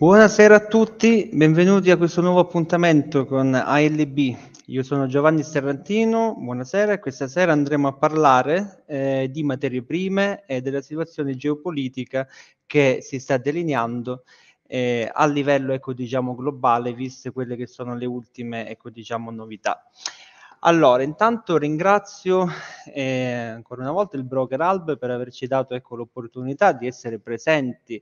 Buonasera a tutti, benvenuti a questo nuovo appuntamento con ALB. Io sono Giovanni Serrantino, buonasera e questa sera andremo a parlare eh, di materie prime e della situazione geopolitica che si sta delineando eh, a livello ecco, diciamo, globale, viste quelle che sono le ultime ecco, diciamo, novità. Allora, intanto ringrazio eh, ancora una volta il broker Alb per averci dato ecco, l'opportunità di essere presenti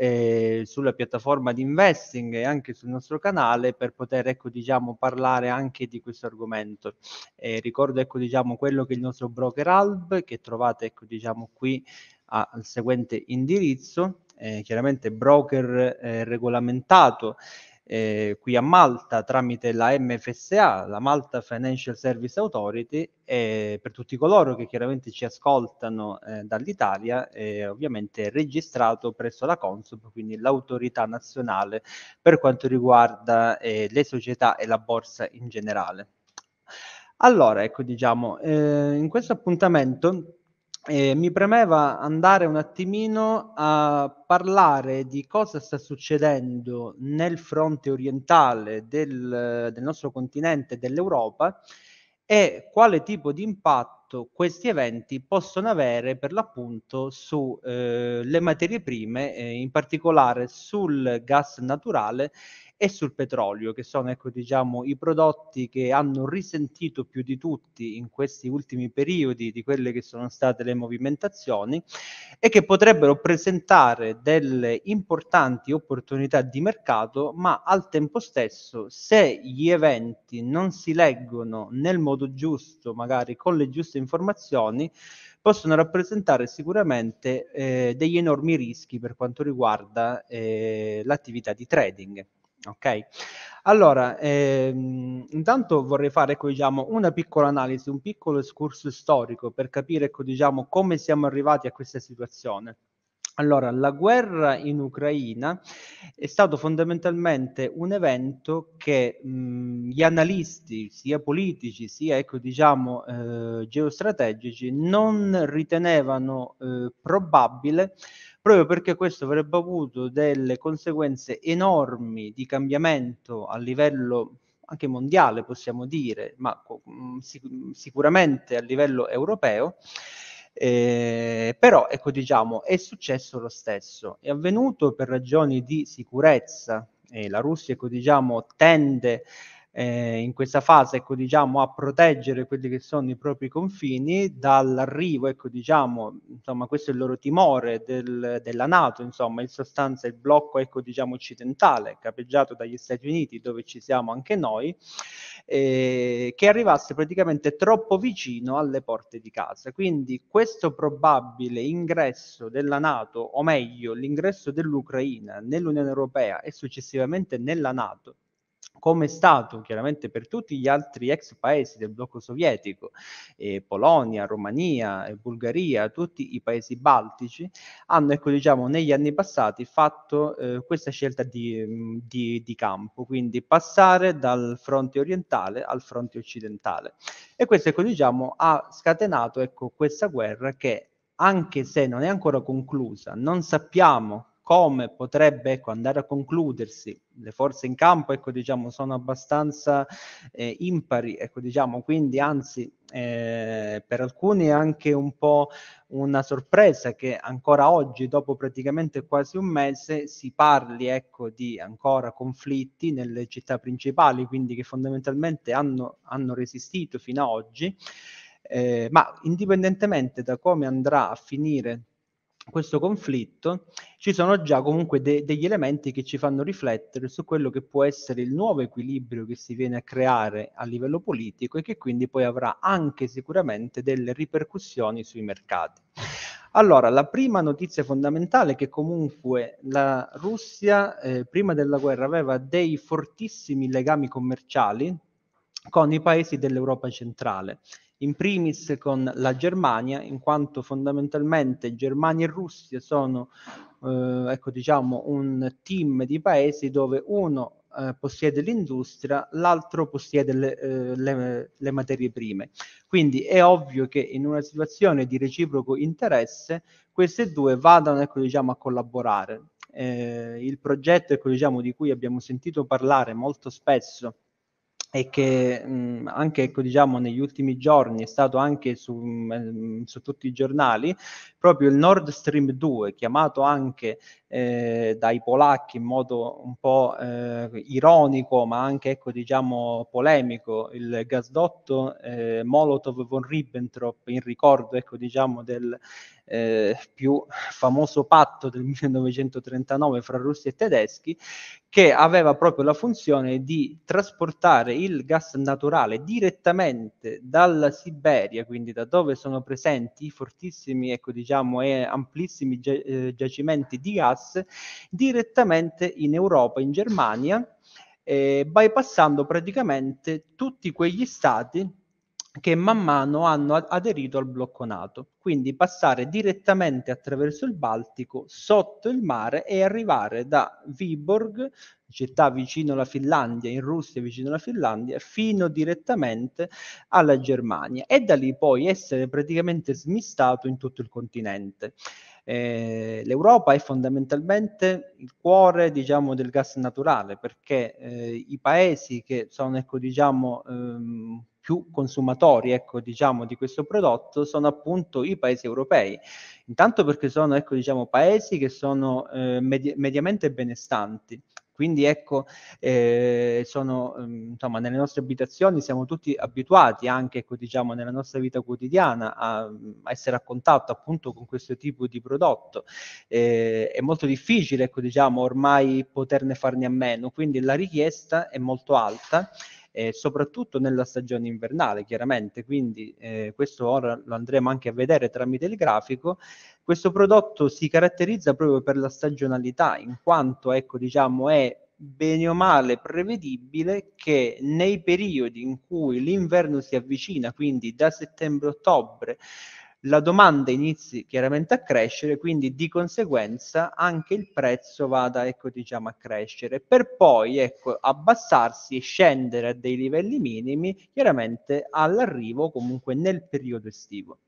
eh, sulla piattaforma di investing e anche sul nostro canale per poter ecco, diciamo, parlare anche di questo argomento. Eh, ricordo ecco, diciamo, quello che è il nostro broker Alb che trovate ecco, diciamo, qui a, al seguente indirizzo, eh, chiaramente broker eh, regolamentato eh, qui a Malta tramite la MFSA, la Malta Financial Service Authority, e per tutti coloro che chiaramente ci ascoltano eh, dall'Italia, eh, ovviamente è registrato presso la Consob, quindi l'autorità nazionale per quanto riguarda eh, le società e la borsa in generale. Allora, ecco, diciamo, eh, in questo appuntamento eh, mi premeva andare un attimino a parlare di cosa sta succedendo nel fronte orientale del, del nostro continente, dell'Europa, e quale tipo di impatto questi eventi possono avere per l'appunto sulle eh, materie prime, eh, in particolare sul gas naturale e sul petrolio, che sono ecco, diciamo, i prodotti che hanno risentito più di tutti in questi ultimi periodi di quelle che sono state le movimentazioni e che potrebbero presentare delle importanti opportunità di mercato, ma al tempo stesso se gli eventi non si leggono nel modo giusto, magari con le giuste informazioni, possono rappresentare sicuramente eh, degli enormi rischi per quanto riguarda eh, l'attività di trading. Ok? Allora, ehm, intanto vorrei fare ecco, diciamo, una piccola analisi, un piccolo escurso storico per capire ecco, diciamo, come siamo arrivati a questa situazione. Allora, la guerra in Ucraina è stato fondamentalmente un evento che mh, mhmm, gli analisti, sia politici, sia ecco, diciamo, eh, geostrategici, non ritenevano eh, probabile proprio perché questo avrebbe avuto delle conseguenze enormi di cambiamento a livello anche mondiale, possiamo dire, ma mm, sic- sicuramente a livello europeo. Eh, però ecco diciamo è successo lo stesso, è avvenuto per ragioni di sicurezza, eh, la Russia ecco diciamo tende a eh, in questa fase ecco, diciamo, a proteggere quelli che sono i propri confini dall'arrivo, ecco, diciamo, insomma, questo è il loro timore del, della Nato, insomma, in sostanza il blocco ecco, diciamo, occidentale capeggiato dagli Stati Uniti, dove ci siamo anche noi, eh, che arrivasse praticamente troppo vicino alle porte di casa. Quindi questo probabile ingresso della Nato, o meglio l'ingresso dell'Ucraina nell'Unione Europea e successivamente nella Nato, come è stato chiaramente per tutti gli altri ex paesi del blocco sovietico, eh, Polonia, Romania, eh, Bulgaria, tutti i paesi baltici, hanno ecco, diciamo, negli anni passati fatto eh, questa scelta di, mm, di, di, campo, quindi passare dal fronte orientale al fronte occidentale. E questo ecco, diciamo, ha scatenato ecco, questa guerra che anche se non è ancora conclusa, non sappiamo come potrebbe ecco, andare a concludersi, le forze in campo ecco, diciamo, sono abbastanza eh, impari, ecco, diciamo, quindi anzi eh, per alcuni è anche un po' una sorpresa che ancora oggi, dopo praticamente quasi un mese, si parli ecco, di ancora conflitti nelle città principali, quindi che fondamentalmente hanno, hanno resistito fino ad oggi. Eh, ma indipendentemente da come andrà a finire questo conflitto, ci sono già comunque de- degli elementi che ci fanno riflettere su quello che può essere il nuovo equilibrio che si viene a creare a livello politico e che quindi poi avrà anche sicuramente delle ripercussioni sui mercati. Allora, la prima notizia fondamentale è che comunque la Russia eh, prima della guerra aveva dei fortissimi legami commerciali con i paesi dell'Europa centrale, in primis con la Germania, in quanto fondamentalmente Germania e Russia sono eh, ecco, diciamo, un team di paesi dove uno eh, possiede l'industria, l'altro possiede le, eh, le, le materie prime. Quindi è ovvio che in una situazione di reciproco interesse queste due vadano ecco, diciamo, a collaborare. Eh, il progetto ecco, diciamo, di cui abbiamo sentito parlare molto spesso e che mh, anche ecco, diciamo, negli ultimi giorni è stato anche su, mh, su, tutti i giornali, proprio il Nord Stream 2, chiamato anche eh, dai polacchi in modo un po' eh, ironico, ma anche ecco, diciamo, polemico, il gasdotto eh, Molotov von Ribbentrop in ricordo ecco, diciamo, del, eh, più famoso patto del 1939 fra russi e tedeschi, che aveva proprio la funzione di trasportare il gas naturale direttamente dalla Siberia, quindi da dove sono presenti i fortissimi ecco, diciamo, e amplissimi gi- eh, giacimenti di gas, direttamente in Europa, in Germania, eh, bypassando praticamente tutti quegli stati che man mano hanno aderito al blocco NATO, quindi passare direttamente attraverso il Baltico, sotto il mare e arrivare da Viborg, città vicino alla Finlandia, in Russia vicino alla Finlandia, fino direttamente alla Germania e da lì poi essere praticamente smistato in tutto il continente. Eh, L'Europa è fondamentalmente il cuore diciamo, del gas naturale perché eh, i paesi che sono ecco, diciamo, ehm, più consumatori ecco, diciamo, di questo prodotto sono appunto i paesi europei. Intanto perché sono ecco, diciamo, paesi che sono eh, medi- mediamente benestanti. Quindi ecco, eh, sono, mm, insomma, nelle nostre abitazioni siamo tutti abituati anche, ecco, diciamo, nella nostra vita quotidiana a, a, essere a contatto appunto con questo tipo di prodotto. Eh, è molto difficile, ecco, diciamo, ormai poterne farne a meno, quindi la richiesta è molto alta eh, soprattutto nella stagione invernale, chiaramente. Quindi eh, questo ora lo andremo anche a vedere tramite il grafico. Questo prodotto si caratterizza proprio per la stagionalità, in quanto ecco, diciamo, è bene o male prevedibile che nei periodi in cui l'inverno si avvicina, quindi da settembre-ottobre, la domanda inizi chiaramente a crescere, quindi di conseguenza anche il prezzo vada ecco, diciamo, a crescere, per poi ecco, abbassarsi e scendere a dei livelli minimi, chiaramente all'arrivo comunque nel periodo estivo.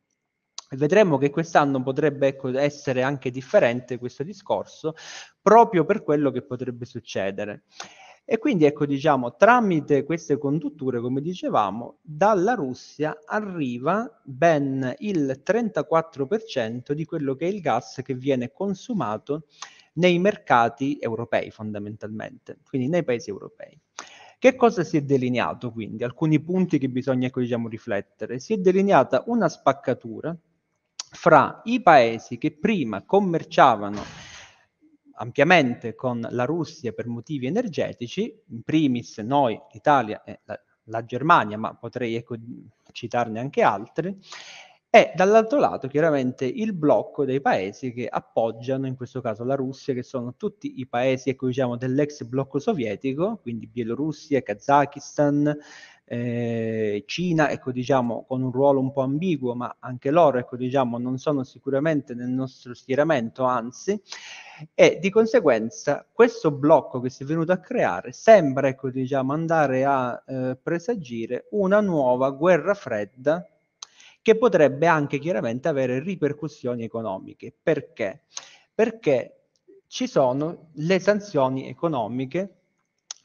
vedremo che quest'anno potrebbe ecco, essere anche differente questo discorso, proprio per quello che potrebbe succedere. E quindi, ecco, diciamo, tramite queste condutture, come dicevamo, dalla Russia arriva ben il 34% di quello che è il gas che viene consumato nei mercati europei fondamentalmente, quindi nei paesi europei. Che cosa si è delineato quindi? Alcuni punti che bisogna ecco, diciamo, riflettere. Si è delineata una spaccatura fra i paesi che prima commerciavano ampiamente con la Russia per motivi energetici, in primis noi, l'Italia e la, la Germania, ma potrei ecco, citarne anche altri, e dall'altro lato chiaramente il blocco dei paesi che appoggiano in questo caso la Russia, che sono tutti i paesi ecco, diciamo, dell'ex blocco sovietico, quindi Bielorussia, Kazakistan, eh, Cina, ecco, diciamo, con un ruolo un po' ambiguo, ma anche loro ecco, diciamo, non sono sicuramente nel nostro schieramento, anzi, e di conseguenza questo blocco che si è venuto a creare sembra ecco, diciamo, andare a eh, presagire una nuova guerra fredda che potrebbe anche chiaramente avere ripercussioni economiche. Perché? Perché ci sono le sanzioni economiche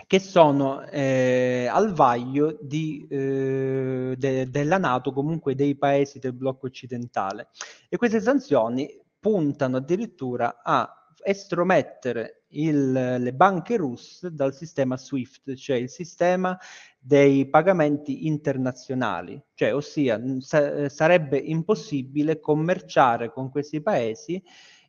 che sono eh, al vaglio di, eh, de- della Nato, comunque dei paesi del blocco occidentale. E queste sanzioni puntano addirittura a estromettere il, le banche russe dal sistema SWIFT, cioè il sistema dei pagamenti internazionali, cioè ossia sa- eh, sarebbe impossibile commerciare con questi paesi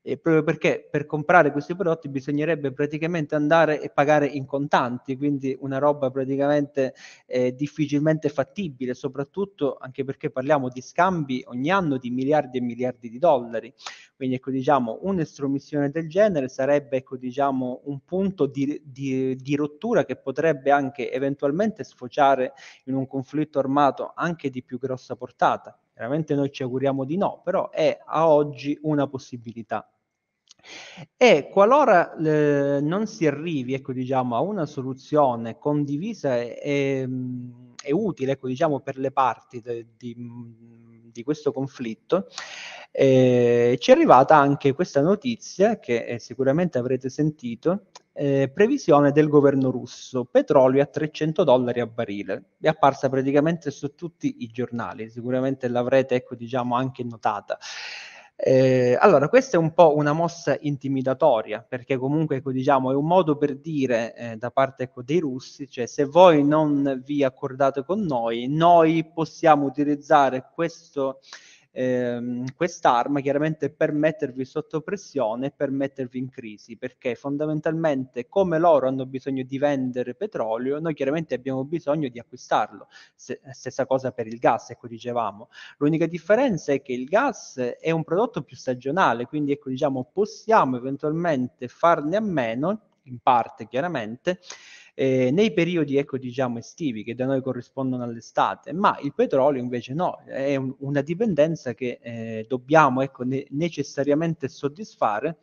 eh, proprio perché per comprare questi prodotti bisognerebbe praticamente andare e pagare in contanti, quindi una roba praticamente eh, difficilmente fattibile, soprattutto anche perché parliamo di scambi ogni anno di miliardi e miliardi di dollari. Quindi ecco, diciamo, un'estromissione del genere sarebbe ecco, diciamo, un punto di, di, di rottura che potrebbe anche eventualmente sfociare in un conflitto armato anche di più grossa portata. Veramente noi ci auguriamo di no, però è a oggi una possibilità. E qualora eh, non si arrivi ecco, diciamo, a una soluzione condivisa e, e utile ecco, diciamo, per le parti de, di, di, questo conflitto, eh, ci è arrivata anche questa notizia che eh, sicuramente avrete sentito. Eh, previsione del governo russo, petrolio a 300 dollari a barile, è apparsa praticamente su tutti i giornali, sicuramente l'avrete ecco, diciamo, anche notata. Eh, allora, questa è un po' una mossa intimidatoria, perché comunque ecco, diciamo, è un modo per dire eh, da parte ecco, dei russi, cioè se voi non vi accordate con noi, noi possiamo utilizzare questo, ehm, quest'arma chiaramente per mettervi sotto pressione e per mettervi in crisi, perché fondamentalmente come loro hanno bisogno di vendere petrolio, noi chiaramente abbiamo bisogno di acquistarlo. Se, stessa cosa per il gas, ecco dicevamo. L'unica differenza è che il gas è un prodotto più stagionale, quindi ecco diciamo possiamo eventualmente farne a meno, in parte chiaramente, eh, nei periodi ecco, diciamo, estivi che da noi corrispondono all'estate, ma il petrolio invece no, è un, una dipendenza che eh, dobbiamo ecco, ne- necessariamente soddisfare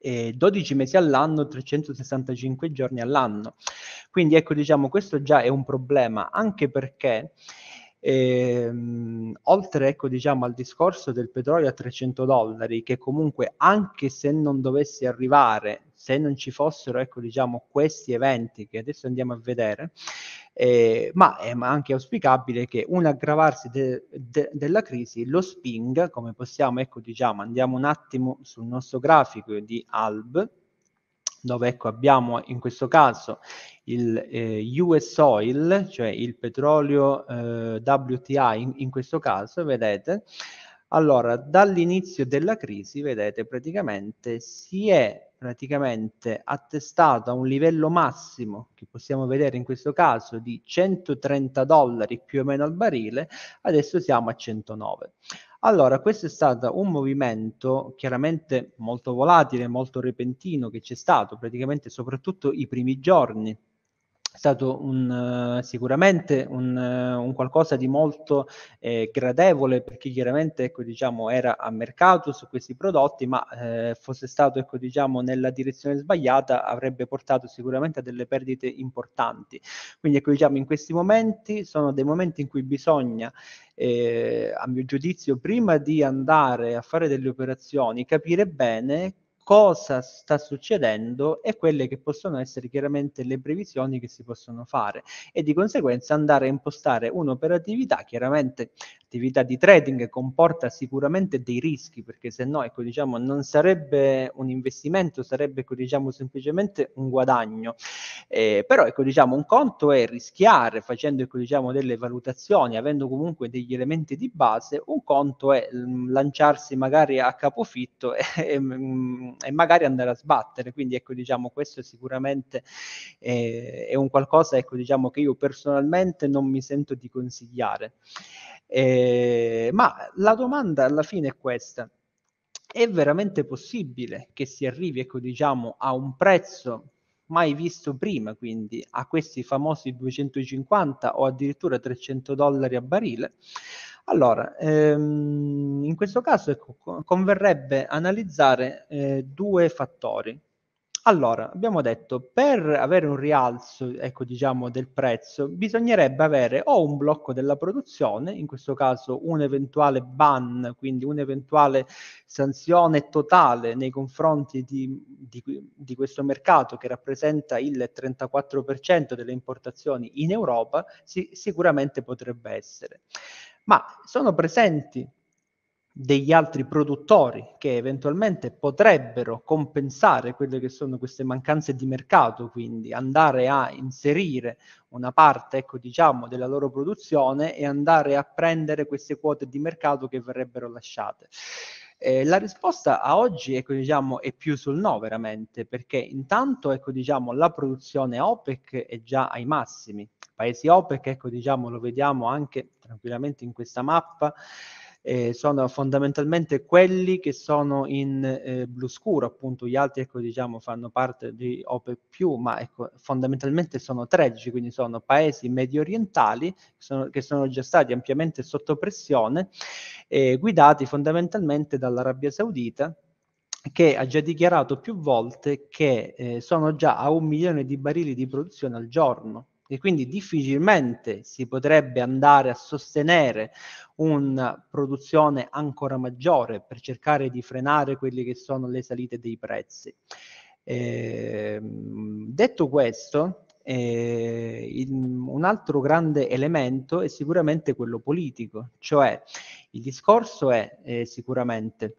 12 eh, mesi all'anno, 365 giorni all'anno. Quindi ecco, diciamo, questo già è un problema, anche perché e, ehm, mh, oltre ecco, diciamo, al discorso del petrolio a 300 dollari, che comunque anche se non dovesse arrivare, se non ci fossero ecco, diciamo, questi eventi che adesso andiamo a vedere, eh, ma è anche auspicabile che un aggravarsi de- de- della crisi lo spinga, come possiamo, ecco, diciamo, andiamo un attimo sul nostro grafico di ALB, dove ecco, abbiamo in questo caso il eh, US oil, cioè il petrolio eh, WTI in, in questo caso, vedete, allora dall'inizio della crisi, vedete, praticamente si è praticamente attestato a un livello massimo che possiamo vedere in questo caso di 130 dollari più o meno al barile, adesso siamo a 109. Allora, questo è stato un movimento chiaramente molto volatile, molto repentino che c'è stato, praticamente soprattutto i primi giorni è stato un, eh, sicuramente un, eh, un, qualcosa di molto eh, gradevole perché chiaramente ecco, diciamo, era a mercato su questi prodotti, ma eh, fosse stato ecco, diciamo, nella direzione sbagliata avrebbe portato sicuramente a delle perdite importanti. Quindi ecco, diciamo, in questi momenti sono dei momenti in cui bisogna eh, a mio giudizio, prima di andare a fare delle operazioni, capire bene cosa sta succedendo e quelle che possono essere chiaramente le previsioni che si possono fare e di conseguenza andare a impostare un'operatività chiaramente attività di trading comporta sicuramente dei rischi, perché se no ecco, diciamo, non sarebbe un investimento, sarebbe ecco, diciamo, semplicemente un guadagno. Eh, però ecco, diciamo, un conto è rischiare facendo ecco, diciamo, delle valutazioni, avendo comunque degli elementi di base, un conto è mm, lanciarsi magari a capofitto e, e, mm, e, magari andare a sbattere. Quindi ecco, diciamo, questo è sicuramente eh, è un qualcosa ecco, diciamo, che io personalmente non mi sento di consigliare. Eh, ma la domanda alla fine è questa. È veramente possibile che si arrivi, ecco, diciamo, a un prezzo mai visto prima, quindi a questi famosi 250 o addirittura 300 dollari a barile? Allora, ehm, in questo caso ecco, converrebbe analizzare eh, due fattori. Allora, abbiamo detto, per avere un rialzo, ecco, diciamo, del prezzo, bisognerebbe avere o un blocco della produzione, in questo caso un eventuale ban, quindi un'eventuale sanzione totale nei confronti di, di, di questo mercato che rappresenta il 34% delle importazioni in Europa, si, sicuramente potrebbe essere. Ma sono presenti degli altri produttori che eventualmente potrebbero compensare quelle che sono queste mancanze di mercato, quindi andare a inserire una parte, ecco, diciamo, della loro produzione e andare a prendere queste quote di mercato che verrebbero lasciate. Eh, la risposta a oggi ecco, diciamo, è più sul no veramente, perché intanto ecco, diciamo, la produzione OPEC è già ai massimi. Paesi OPEC, ecco, diciamo, lo vediamo anche tranquillamente in questa mappa, eh, sono fondamentalmente quelli che sono in eh, blu scuro, appunto gli altri ecco, diciamo, fanno parte di OPE+, ma ecco, fondamentalmente sono 13, quindi sono paesi medio orientali che sono, che sono già stati ampiamente sotto pressione, eh, guidati fondamentalmente dall'Arabia Saudita, che ha già dichiarato più volte che eh, sono già a un milione di barili di produzione al giorno e quindi difficilmente si potrebbe andare a sostenere una produzione ancora maggiore per cercare di frenare quelle che sono le salite dei prezzi. Eh, detto questo, eh, il, un altro grande elemento è sicuramente quello politico, cioè il discorso è eh, sicuramente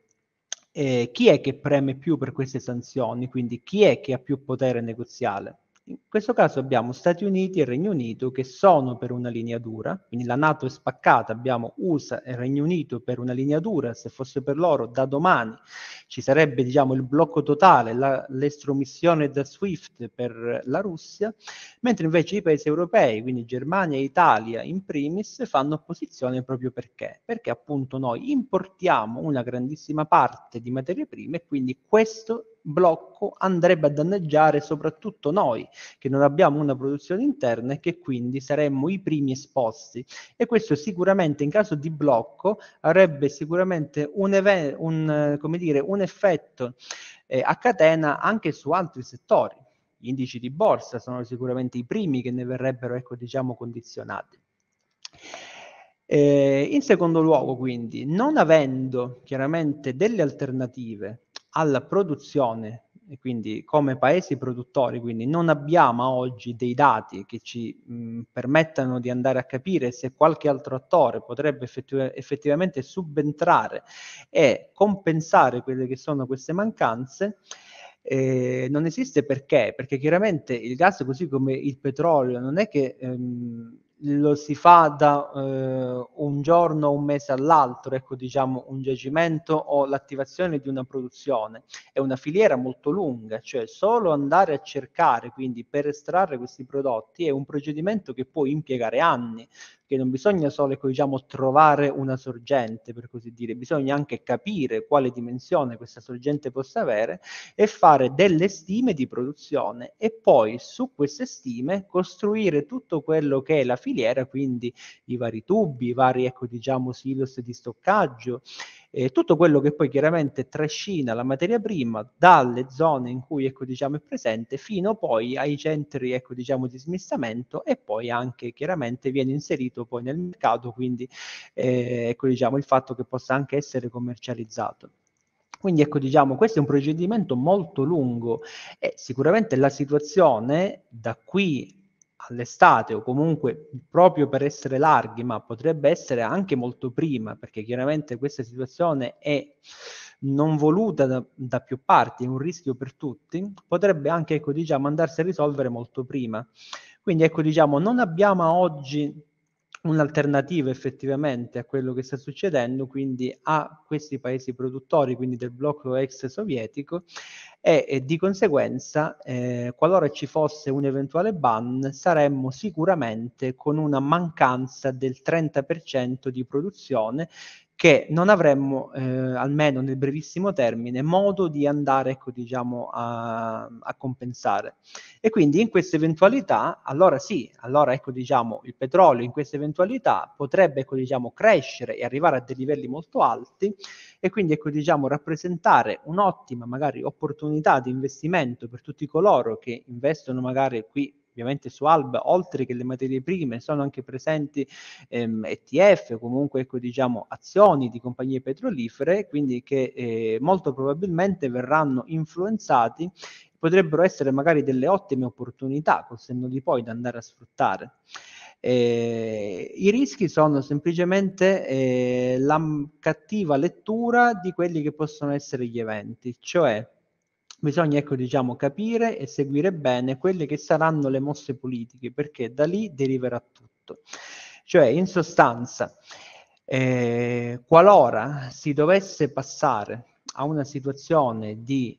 eh, chi è che preme più per queste sanzioni, quindi chi è che ha più potere negoziale. In questo caso abbiamo Stati Uniti e Regno Unito che sono per una linea dura, quindi la Nato è spaccata, abbiamo USA e Regno Unito per una linea dura, se fosse per loro da domani ci sarebbe diciamo, il blocco totale, la, l'estromissione da SWIFT per la Russia, mentre invece i paesi europei, quindi Germania e Italia in primis, fanno opposizione proprio perché? Perché appunto noi importiamo una grandissima parte di materie prime e quindi questo blocco andrebbe a danneggiare soprattutto noi che non abbiamo una produzione interna e che quindi saremmo i primi esposti e questo sicuramente in caso di blocco avrebbe sicuramente un, even- un, dire, un effetto eh, a catena anche su altri settori. Gli indici di borsa sono sicuramente i primi che ne verrebbero ecco, diciamo, condizionati. Eh, in secondo luogo, quindi, non avendo chiaramente delle alternative alla produzione, e quindi come paesi produttori, quindi non abbiamo oggi dei dati che ci mh, permettano di andare a capire se qualche altro attore potrebbe effettu- effettivamente subentrare e compensare quelle che sono queste mancanze. Eh, non esiste perché? Perché chiaramente il gas, così come il petrolio, non è che ehm, lo si fa da eh, un giorno, o un mese all'altro, ecco diciamo un giacimento o l'attivazione di una produzione. È una filiera molto lunga, cioè solo andare a cercare, quindi per estrarre questi prodotti è un procedimento che può impiegare anni, che non bisogna solo ecco, diciamo, trovare una sorgente, per così dire, bisogna anche capire quale dimensione questa sorgente possa avere e fare delle stime di produzione e poi su queste stime costruire tutto quello che è la filiera, quindi i vari tubi, i vari ecco, diciamo, silos di stoccaggio eh, tutto quello che poi chiaramente trascina la materia prima dalle zone in cui ecco, diciamo, è presente fino poi ai centri ecco, diciamo, di smistamento e poi anche chiaramente viene inserito poi nel mercato, quindi eh, ecco, diciamo, il fatto che possa anche essere commercializzato. Quindi ecco diciamo, questo è un procedimento molto lungo e sicuramente la situazione da qui all'estate o comunque proprio per essere larghi, ma potrebbe essere anche molto prima, perché chiaramente questa situazione è non voluta da, da più parti, è un rischio per tutti, potrebbe anche, ecco, diciamo, andarsi a risolvere molto prima. Quindi, ecco, diciamo, non abbiamo oggi un'alternativa effettivamente a quello che sta succedendo, quindi a questi paesi produttori, quindi del blocco ex sovietico e, e di conseguenza eh, qualora ci fosse un eventuale ban saremmo sicuramente con una mancanza del 30% di produzione che non avremmo, eh, almeno nel brevissimo termine, modo di andare ecco, diciamo, a, a, compensare. E quindi in questa eventualità, allora sì, allora ecco, diciamo, il petrolio in questa eventualità potrebbe ecco, diciamo, crescere e arrivare a dei livelli molto alti e quindi ecco, diciamo, rappresentare un'ottima magari opportunità di investimento per tutti coloro che investono magari qui ovviamente su Alba, oltre che le materie prime, sono anche presenti ehm, ETF, comunque ecco, diciamo, azioni di compagnie petrolifere, quindi che eh, molto probabilmente verranno influenzati potrebbero essere magari delle ottime opportunità col senno di poi da andare a sfruttare. Eh, I rischi sono semplicemente eh, la cattiva lettura di quelli che possono essere gli eventi, cioè bisogna ecco, diciamo, capire e seguire bene quelle che saranno le mosse politiche, perché da lì deriverà tutto. Cioè, in sostanza, eh, qualora si dovesse passare a una situazione di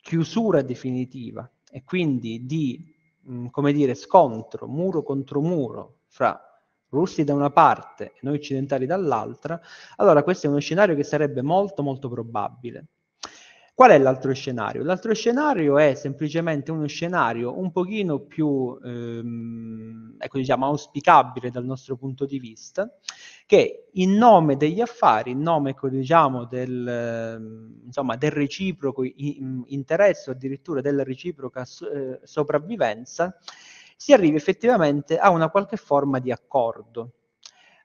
chiusura definitiva e quindi di, mh, mm, come dire, scontro, muro contro muro, fra russi da una parte e noi occidentali dall'altra, allora questo è uno scenario che sarebbe molto molto probabile Qual è l'altro scenario? L'altro scenario è semplicemente uno scenario un pochino più ehm, ecco, diciamo, auspicabile dal nostro punto di vista, che in nome degli affari, in nome ecco, diciamo, del, insomma, del, reciproco interesse o addirittura della reciproca eh, sopravvivenza, si arrivi effettivamente a una qualche forma di accordo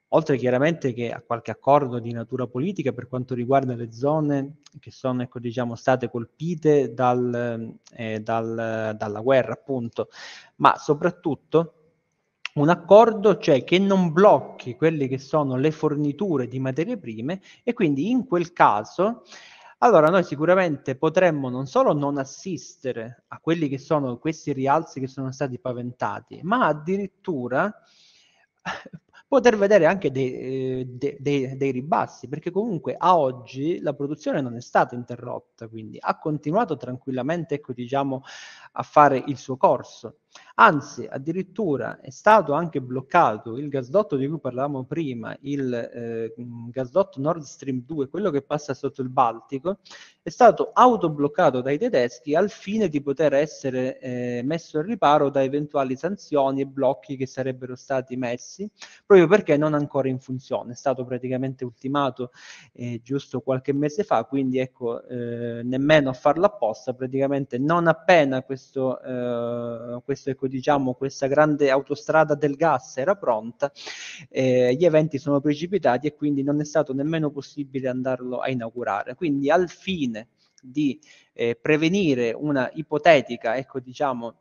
oltre chiaramente che a qualche accordo di natura politica per quanto riguarda le zone che sono ecco, diciamo, state colpite dal, eh, dal, dalla guerra, appunto, ma soprattutto un accordo, cioè che non blocchi quelle che sono le forniture di materie prime e quindi in quel caso allora noi sicuramente potremmo non solo non assistere a quelli che sono questi rialzi che sono stati paventati, ma addirittura poter vedere anche dei, eh, de, de, dei, ribassi, perché comunque a oggi la produzione non è stata interrotta, quindi ha continuato tranquillamente, ecco, diciamo, a fare il suo corso. Anzi, addirittura è stato anche bloccato il gasdotto di cui parlavamo prima, il eh, mm, gasdotto Nord Stream 2, quello che passa sotto il Baltico, è stato autobloccato dai tedeschi al fine di poter essere eh, messo al riparo da eventuali sanzioni e blocchi che sarebbero stati messi, proprio perché non ancora in funzione. È stato praticamente ultimato eh, giusto qualche mese fa, quindi ecco, eh, nemmeno a farlo apposta, praticamente non appena questo questo, eh, questo ecco, diciamo, questa grande autostrada del gas era pronta, eh, gli eventi sono precipitati e quindi non è stato nemmeno possibile andarlo a inaugurare. Quindi al fine di eh, prevenire una ipotetica, ecco diciamo,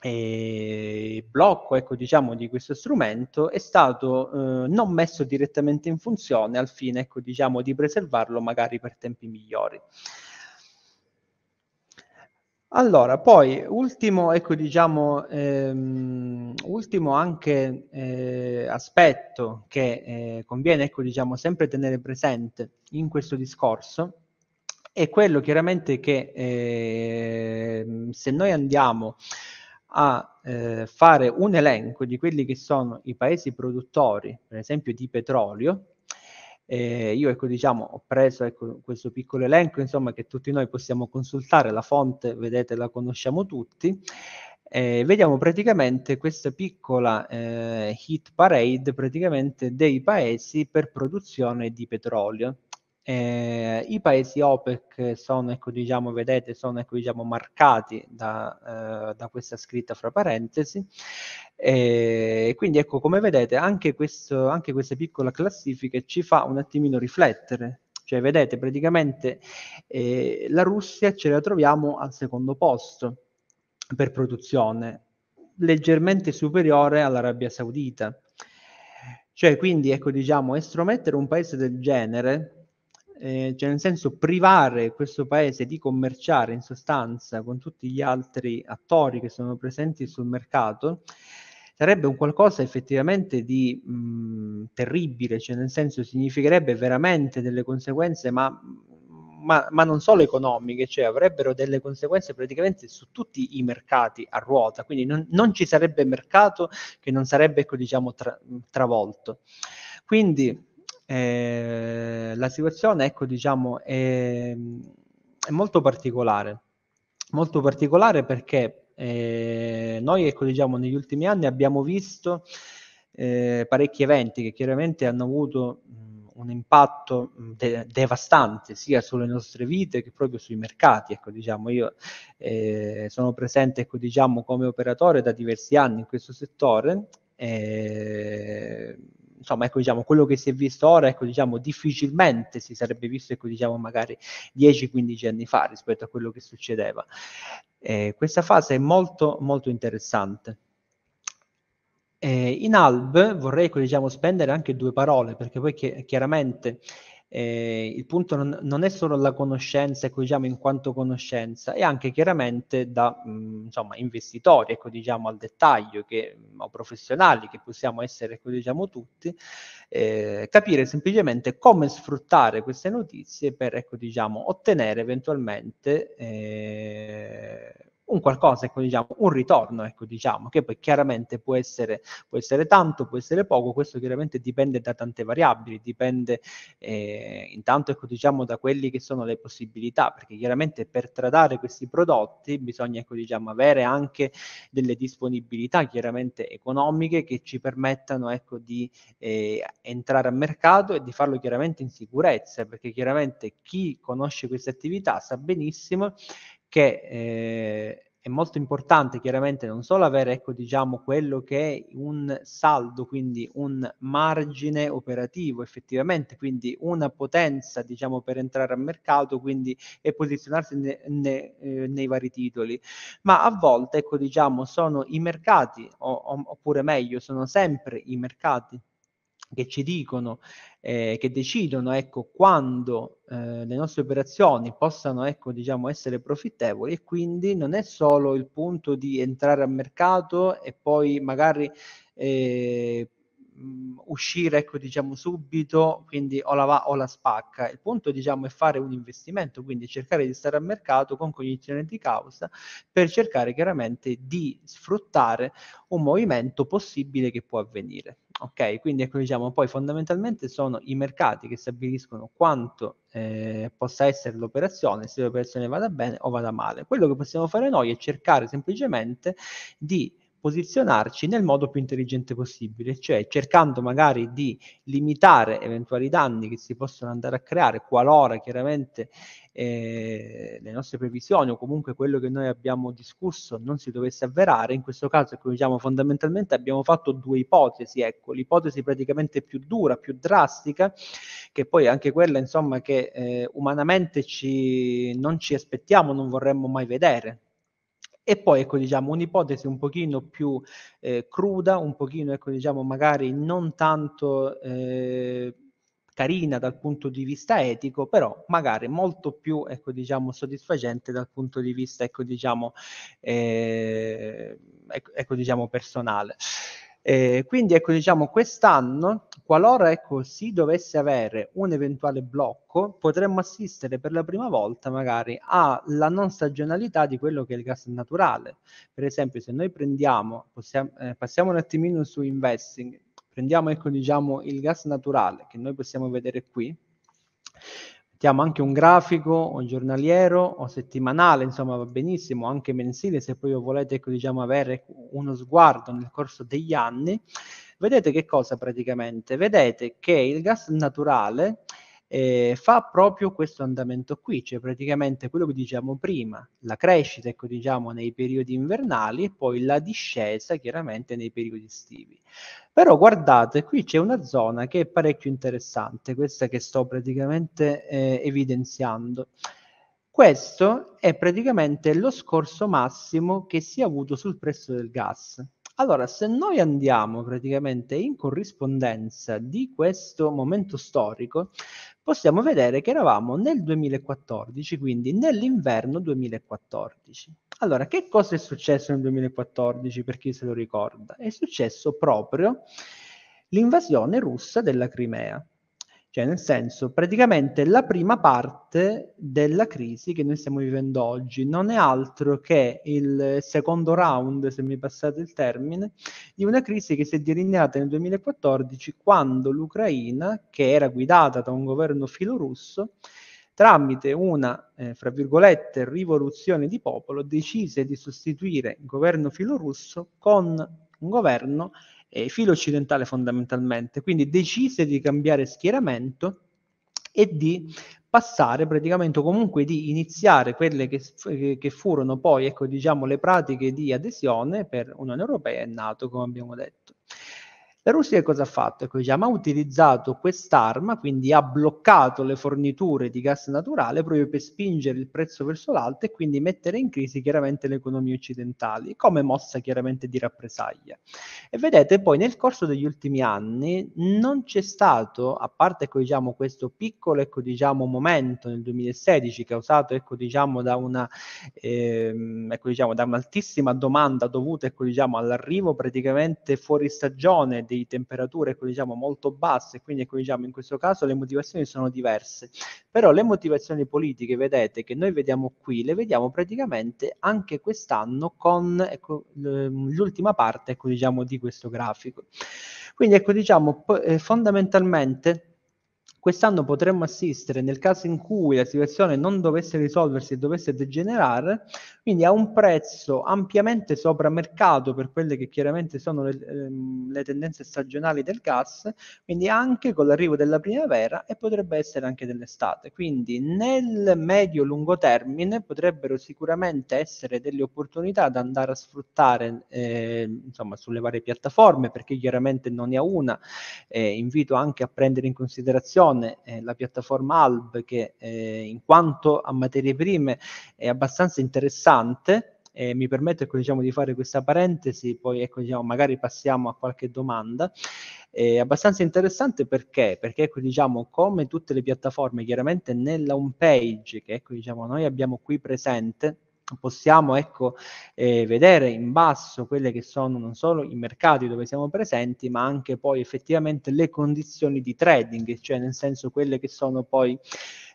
eh, blocco ecco, diciamo, di questo strumento è stato eh, non messo direttamente in funzione al fine ecco, diciamo, di preservarlo magari per tempi migliori. Allora, poi ultimo, ecco, diciamo, ehm, ultimo anche eh, aspetto che eh, conviene, ecco, diciamo, sempre tenere presente in questo discorso è quello chiaramente che eh, se noi andiamo a eh, fare un elenco di quelli che sono i paesi produttori, per esempio di petrolio, eh, io ecco, diciamo, ho preso ecco, questo piccolo elenco insomma, che tutti noi possiamo consultare, la fonte vedete la conosciamo tutti. Eh, vediamo praticamente questa piccola eh, hit parade dei paesi per produzione di petrolio. Eh, I paesi OPEC sono, ecco, diciamo, vedete, sono ecco, diciamo, marcati da, eh, da, questa scritta fra parentesi. Eh, quindi, ecco, come vedete, anche, questo, anche questa piccola classifica ci fa un attimino riflettere. Cioè, vedete, praticamente eh, la Russia ce la troviamo al secondo posto per produzione, leggermente superiore all'Arabia Saudita. Cioè, quindi, ecco, diciamo, estromettere un paese del genere eh, cioè nel senso privare questo paese di commerciare in sostanza con tutti gli altri attori che sono presenti sul mercato sarebbe un qualcosa effettivamente di mh, mm, terribile, cioè nel senso significherebbe veramente delle conseguenze, ma, ma, ma, non solo economiche, cioè avrebbero delle conseguenze praticamente su tutti i mercati a ruota, quindi non, non ci sarebbe mercato che non sarebbe, ecco, diciamo, tra, travolto. Quindi, eh, la situazione, ecco, diciamo, è, è, molto particolare, molto particolare perché eh, noi, ecco, diciamo, negli ultimi anni abbiamo visto eh, parecchi eventi che chiaramente hanno avuto un impatto de- devastante sia sulle nostre vite che proprio sui mercati. Ecco, diciamo, io eh, sono presente ecco, diciamo, come operatore da diversi anni in questo settore. Eh, insomma, ecco, diciamo, quello che si è visto ora, ecco, diciamo, difficilmente si sarebbe visto, ecco, diciamo, magari 10-15 anni fa rispetto a quello che succedeva. Eh, questa fase è molto, molto interessante. Eh, in ALB vorrei ecco, diciamo, spendere anche due parole, perché poi chiaramente eh, il punto non, non, è solo la conoscenza, ecco, diciamo, in quanto conoscenza, è anche chiaramente da mh, mm, insomma, investitori, ecco, diciamo, al dettaglio, che, mm, o professionali, che possiamo essere, ecco, diciamo, tutti, eh, capire semplicemente come sfruttare queste notizie per, ecco, diciamo, ottenere eventualmente... Eh, un qualcosa, ecco, diciamo, un ritorno, ecco, diciamo, che poi chiaramente può essere, può essere, tanto, può essere poco, questo chiaramente dipende da tante variabili, dipende eh, intanto, ecco, diciamo, da quelle che sono le possibilità, perché chiaramente per tradare questi prodotti bisogna, ecco, diciamo, avere anche delle disponibilità chiaramente economiche che ci permettano, ecco, di eh, entrare a mercato e di farlo chiaramente in sicurezza, perché chiaramente chi conosce queste attività sa benissimo che eh, è molto importante chiaramente non solo avere ecco, diciamo, quello che è un saldo, quindi un margine operativo effettivamente, quindi una potenza diciamo, per entrare al mercato quindi, e posizionarsi ne, ne, eh, nei vari titoli, ma a volte ecco, diciamo, sono i mercati, o, o, oppure meglio, sono sempre i mercati che ci dicono, eh, che decidono ecco, quando eh, le nostre operazioni possano ecco, diciamo, essere profittevoli e quindi non è solo il punto di entrare a mercato e poi magari eh, mm, uscire ecco, diciamo, subito, quindi o la va o la spacca. Il punto diciamo, è fare un investimento, quindi cercare di stare al mercato con cognizione di causa per cercare chiaramente di sfruttare un movimento possibile che può avvenire. Ok, quindi ecco diciamo, poi fondamentalmente sono i mercati che stabiliscono quanto eh, possa essere l'operazione, se l'operazione vada bene o vada male. Quello che possiamo fare noi è cercare semplicemente di posizionarci nel modo più intelligente possibile, cioè cercando magari di limitare eventuali danni che si possono andare a creare qualora chiaramente eh, le nostre previsioni o comunque quello che noi abbiamo discusso non si dovesse avverare. In questo caso, come ecco, diciamo, fondamentalmente abbiamo fatto due ipotesi, ecco, l'ipotesi praticamente più dura, più drastica, che poi è anche quella, insomma, che eh, umanamente ci, non ci aspettiamo, non vorremmo mai vedere, e poi, ecco, diciamo, un'ipotesi un pochino più eh, cruda, un pochino, ecco, diciamo, magari non tanto... Eh, carina dal punto di vista etico, però magari molto più ecco, diciamo, soddisfacente dal punto di vista ecco, diciamo, eh, ecco, ecco diciamo, personale. Eh, quindi ecco, diciamo, quest'anno, qualora ecco, si dovesse avere un eventuale blocco, potremmo assistere per la prima volta magari alla non stagionalità di quello che è il gas naturale. Per esempio, se noi prendiamo, possiamo, eh, passiamo un attimino su investing, prendiamo ecco, diciamo, il gas naturale che noi possiamo vedere qui, mettiamo anche un grafico o giornaliero o settimanale, insomma va benissimo, anche mensile se poi volete ecco, diciamo, avere uno sguardo nel corso degli anni, vedete che cosa praticamente? Vedete che il gas naturale eh, fa proprio questo andamento qui, cioè praticamente quello che diciamo prima, la crescita ecco, diciamo, nei periodi invernali e poi la discesa chiaramente nei periodi estivi. Però guardate, qui c'è una zona che è parecchio interessante, questa che sto praticamente eh, evidenziando. Questo è praticamente lo scorso massimo che si è avuto sul prezzo del gas. Allora, se noi andiamo praticamente in corrispondenza di questo momento storico, possiamo vedere che eravamo nel 2014, quindi nell'inverno 2014. Allora, che cosa è successo nel 2014 per chi se lo ricorda? È successo proprio l'invasione russa della Crimea. Cioè, nel senso, praticamente la prima parte della crisi che noi stiamo vivendo oggi non è altro che il secondo round, se mi passate il termine, di una crisi che si è delineata nel 2014 quando l'Ucraina, che era guidata da un governo filorusso, tramite una, eh, fra virgolette, rivoluzione di popolo, decise di sostituire il governo filorusso con un governo eh, filo occidentale fondamentalmente, quindi decise di cambiare schieramento e di passare praticamente comunque di iniziare quelle che, che furono poi ecco, diciamo, le pratiche di adesione per Unione Europea e Nato, come abbiamo detto. La Russia cosa ha fatto? Ecco, diciamo, ha utilizzato quest'arma, quindi ha bloccato le forniture di gas naturale proprio per spingere il prezzo verso l'alto e quindi mettere in crisi chiaramente le economie occidentali, come mossa chiaramente di rappresaglia. E vedete poi nel corso degli ultimi anni non c'è stato, a parte ecco, diciamo, questo piccolo ecco, diciamo, momento nel 2016 causato ecco, diciamo, da, una, ehm, ecco, diciamo, da un'altissima domanda dovuta ecco, diciamo, all'arrivo praticamente fuori stagione Dei di temperature ecco, diciamo, molto basse, quindi ecco, diciamo, in questo caso le motivazioni sono diverse. Però le motivazioni politiche, vedete, che noi vediamo qui, le vediamo praticamente anche quest'anno con ecco, l'ultima parte ecco, diciamo, di questo grafico. Quindi ecco, diciamo, eh, fondamentalmente Quest'anno potremmo assistere, nel caso in cui la situazione non dovesse risolversi e dovesse degenerare, quindi a un prezzo ampiamente sopra mercato per quelle che chiaramente sono le, ehm, le tendenze stagionali del gas, quindi anche con l'arrivo della primavera e potrebbe essere anche dell'estate. Quindi nel medio-lungo termine potrebbero sicuramente essere delle opportunità da andare a sfruttare eh, insomma, sulle varie piattaforme, perché chiaramente non ne ha una. Eh, invito anche a prendere in considerazione disposizione eh, la piattaforma Alb che eh, in quanto a materie prime è abbastanza interessante. Eh, mi permetto ecco, diciamo, di fare questa parentesi, poi ecco, diciamo, magari passiamo a qualche domanda. È abbastanza interessante perché, perché ecco, diciamo, come tutte le piattaforme, chiaramente nella home page che ecco, diciamo, noi abbiamo qui presente, possiamo ecco, eh, vedere in basso quelle che sono non solo i mercati dove siamo presenti, ma anche poi effettivamente le condizioni di trading, cioè nel senso quelle che sono poi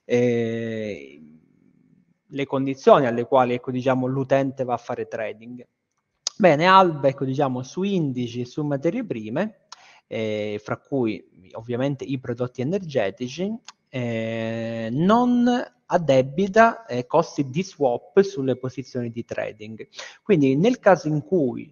eh, le condizioni alle quali ecco, diciamo, l'utente va a fare trading. Bene, Alba ecco, diciamo, su indici e su materie prime, eh, fra cui ovviamente i prodotti energetici, eh, non addebita eh, costi di swap sulle posizioni di trading. Quindi nel caso in cui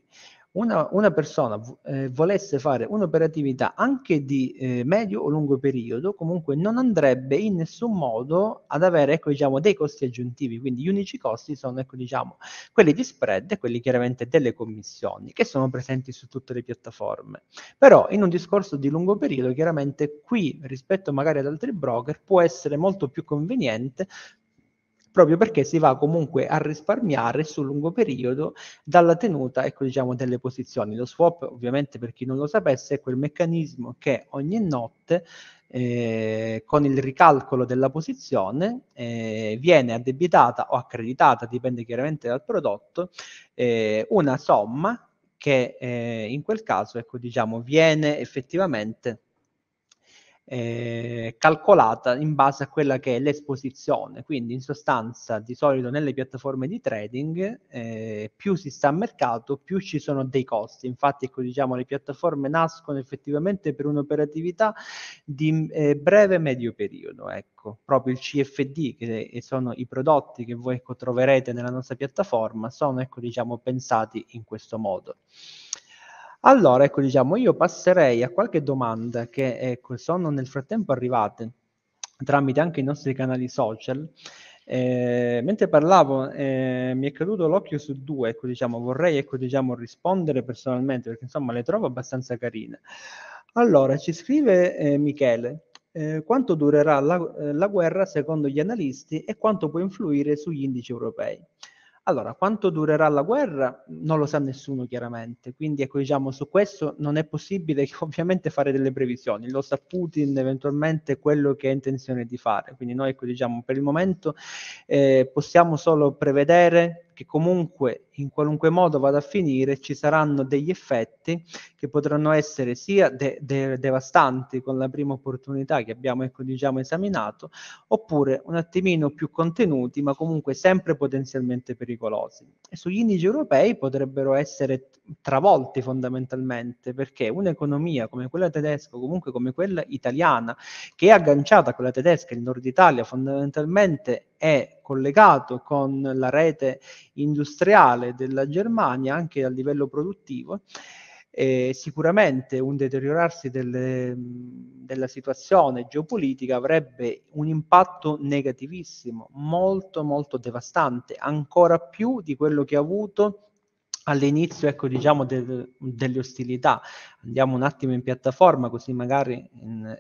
una, una persona eh, volesse fare un'operatività anche di eh, medio o lungo periodo, comunque non andrebbe in nessun modo ad avere ecco, diciamo, dei costi aggiuntivi. Quindi gli unici costi sono ecco, diciamo, quelli di spread e quelli chiaramente delle commissioni che sono presenti su tutte le piattaforme. Però in un discorso di lungo periodo, chiaramente qui rispetto magari ad altri broker può essere molto più conveniente proprio perché si va comunque a risparmiare sul lungo periodo dalla tenuta ecco, diciamo, delle posizioni. Lo swap, ovviamente, per chi non lo sapesse, è quel meccanismo che ogni notte eh, con il ricalcolo della posizione eh, viene addebitata o accreditata, dipende chiaramente dal prodotto, eh, una somma che eh, in quel caso ecco, diciamo, viene effettivamente eh, calcolata in base a quella che è l'esposizione. Quindi in sostanza di solito nelle piattaforme di trading eh, più si sta a mercato più ci sono dei costi. Infatti ecco, diciamo, le piattaforme nascono effettivamente per un'operatività di eh, breve medio periodo. Ecco. Proprio il CFD, che, che sono i prodotti che voi ecco, troverete nella nostra piattaforma, sono ecco, diciamo, pensati in questo modo. Allora, ecco, diciamo, io passerei a qualche domanda che ecco, sono nel frattempo arrivate tramite anche i nostri canali social. Eh, mentre parlavo eh, mi è caduto l'occhio su due, ecco, diciamo, vorrei ecco, diciamo, rispondere personalmente perché insomma le trovo abbastanza carine. Allora, ci scrive eh, Michele, eh, quanto durerà la, eh, la guerra secondo gli analisti e quanto può influire sugli indici europei? Allora, quanto durerà la guerra non lo sa nessuno chiaramente, quindi ecco diciamo su questo non è possibile ovviamente fare delle previsioni, lo sa Putin eventualmente quello che ha intenzione di fare, quindi noi ecco diciamo per il momento eh, possiamo solo prevedere perché comunque in qualunque modo vada a finire ci saranno degli effetti che potranno essere sia de- de- devastanti con la prima opportunità che abbiamo ecco, diciamo, esaminato, oppure un attimino più contenuti ma comunque sempre potenzialmente pericolosi. E sugli indici europei potrebbero essere travolti fondamentalmente perché un'economia come quella tedesca o comunque come quella italiana che è agganciata a quella tedesca, il nord Italia fondamentalmente è collegato con la rete industriale della Germania anche a livello produttivo. E sicuramente un deteriorarsi delle, della situazione geopolitica avrebbe un impatto negativissimo, molto molto devastante, ancora più di quello che ha avuto all'inizio ecco, diciamo, del, delle ostilità. Andiamo un attimo in piattaforma, così magari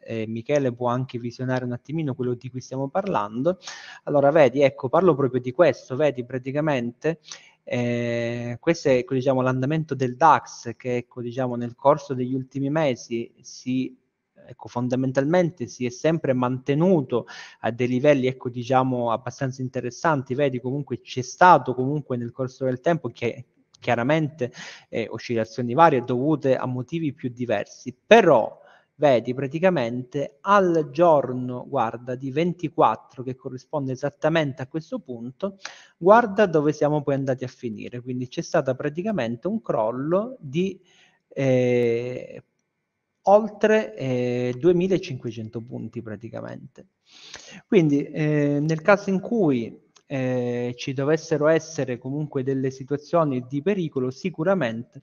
eh, Michele può anche visionare un attimino quello di cui stiamo parlando. Allora, vedi, ecco, parlo proprio di questo, vedi praticamente. Eh, questo è ecco, diciamo, l'andamento del DAX che ecco, diciamo, nel corso degli ultimi mesi si ecco, fondamentalmente si è sempre mantenuto a dei livelli ecco, diciamo, abbastanza interessanti, vedi comunque c'è stato comunque nel corso del tempo che chiaramente eh, oscillazioni varie dovute a motivi più diversi, però vedi praticamente al giorno, guarda, di 24 che corrisponde esattamente a questo punto, guarda dove siamo poi andati a finire, quindi c'è stato praticamente un crollo di eh, oltre eh, 2500 punti praticamente. Quindi eh, nel caso in cui eh, ci dovessero essere comunque delle situazioni di pericolo, sicuramente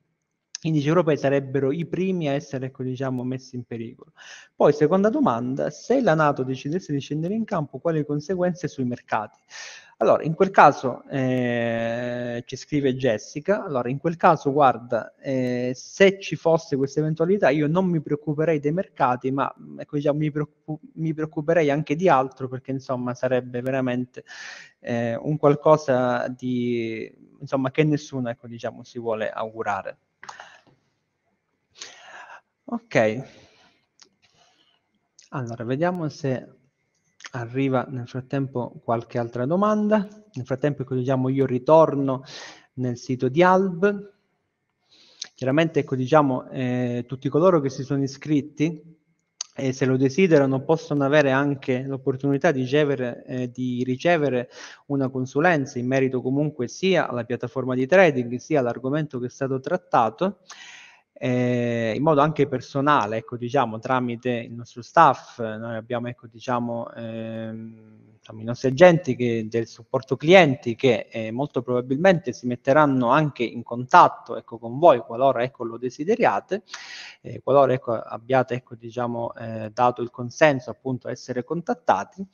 i indici europei sarebbero i primi a essere ecco, diciamo, messi in pericolo. Poi, seconda domanda, se la Nato decidesse di scendere in campo, quali conseguenze sui mercati? Allora, in quel caso eh, ci scrive Jessica, allora in quel caso guarda, eh, se ci fosse questa eventualità io non mi preoccuperei dei mercati, ma mm, ecco, diciamo, mi, preoccup- mi, preoccuperei anche di altro perché insomma sarebbe veramente eh, un qualcosa di, insomma, che nessuno ecco, diciamo, si vuole augurare. Ok, allora vediamo se arriva nel frattempo qualche altra domanda. Nel frattempo diciamo, io ritorno nel sito di Alb. Chiaramente ecco, diciamo, eh, tutti coloro che si sono iscritti e se lo desiderano possono avere anche l'opportunità di ricevere, eh, di ricevere, una consulenza in merito comunque sia alla piattaforma di trading sia all'argomento che è stato trattato eh, in modo anche personale, ecco, diciamo, tramite il nostro staff, noi abbiamo, ecco, diciamo, ehm, i nostri agenti che, del supporto clienti che eh, molto probabilmente si metteranno anche in contatto ecco, con voi qualora ecco, lo desideriate, eh, qualora ecco, abbiate ecco, diciamo, eh, dato il consenso appunto a essere contattati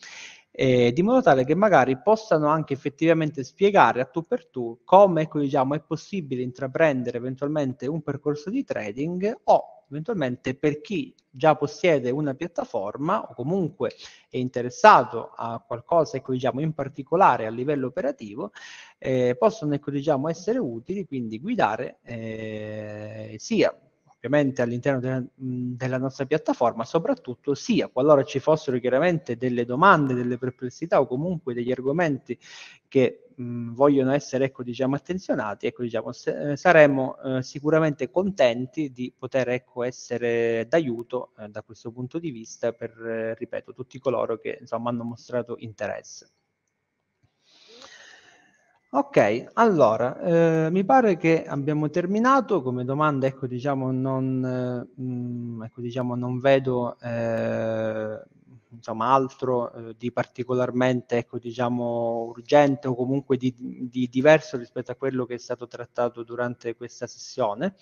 eh, di modo tale che magari possano anche effettivamente spiegare a tu per tu come ecco, diciamo, è possibile intraprendere eventualmente un percorso di trading o eventualmente per chi già possiede una piattaforma o comunque è interessato a qualcosa ecco, diciamo, in particolare a livello operativo, eh, possono ecco, diciamo, essere utili quindi guidare eh, sia ovviamente all'interno de- mm, della nostra piattaforma, soprattutto sia qualora ci fossero chiaramente delle domande, delle perplessità o comunque degli argomenti che mh, mm, vogliono essere ecco, diciamo, attenzionati, ecco, diciamo, se- eh, saremo eh, sicuramente contenti di poter ecco, essere d'aiuto eh, da questo punto di vista per, eh, ripeto, tutti coloro che insomma, hanno mostrato interesse. Ok, allora, eh, mi pare che abbiamo terminato come domanda, ecco diciamo non, eh, mh, mm, ecco, diciamo, non vedo eh, insomma, altro eh, di particolarmente ecco, diciamo, urgente o comunque di, di, diverso rispetto a quello che è stato trattato durante questa sessione.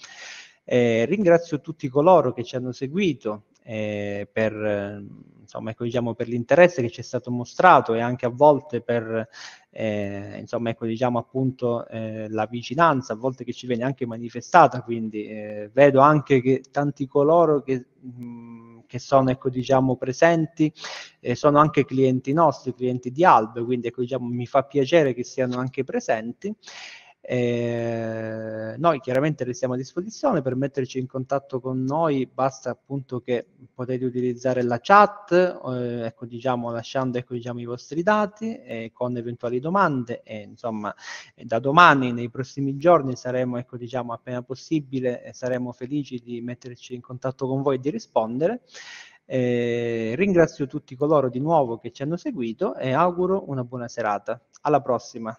Eh, ringrazio tutti coloro che ci hanno seguito eh, per, insomma, ecco, diciamo, per l'interesse che ci è stato mostrato e anche a volte per eh, insomma ecco diciamo appunto eh, la vicinanza a volte che ci viene anche manifestata, quindi eh, vedo anche che tanti coloro che... Mh, che sono ecco, diciamo, presenti eh, sono anche clienti nostri, clienti di Albe, quindi ecco, diciamo, mi fa piacere che siano anche presenti eh, noi chiaramente restiamo a disposizione per metterci in contatto con noi, basta appunto che potete utilizzare la chat, eh, ecco, diciamo, lasciando ecco, diciamo, i vostri dati eh, con eventuali domande e insomma da domani nei prossimi giorni saremo ecco, diciamo, appena possibile e saremo felici di metterci in contatto con voi e di rispondere. Eh, ringrazio tutti coloro di nuovo che ci hanno seguito e auguro una buona serata. Alla prossima!